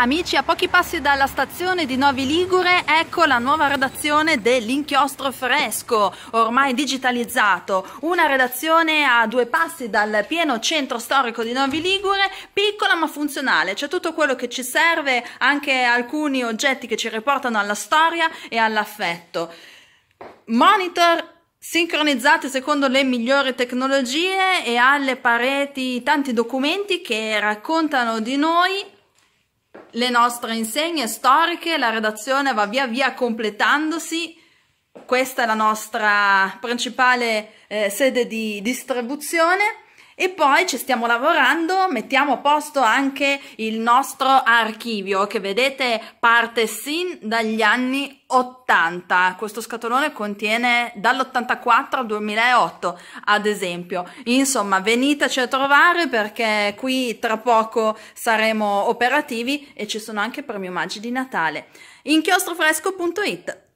Amici, a pochi passi dalla stazione di Novi Ligure, ecco la nuova redazione dell'Inchiostro Fresco, ormai digitalizzato. Una redazione a due passi dal pieno centro storico di Novi Ligure, piccola ma funzionale. C'è tutto quello che ci serve, anche alcuni oggetti che ci riportano alla storia e all'affetto. Monitor sincronizzate secondo le migliori tecnologie e alle pareti tanti documenti che raccontano di noi le nostre insegne storiche, la redazione va via via completandosi. Questa è la nostra principale eh, sede di distribuzione e poi ci stiamo lavorando, mettiamo a posto anche il nostro archivio che vedete parte sin dagli anni 80. Questo scatolone contiene dall'84 al 2008 ad esempio. Insomma veniteci a trovare perché qui tra poco saremo operativi e ci sono anche premio omaggi di Natale. Inchiostrofresco.it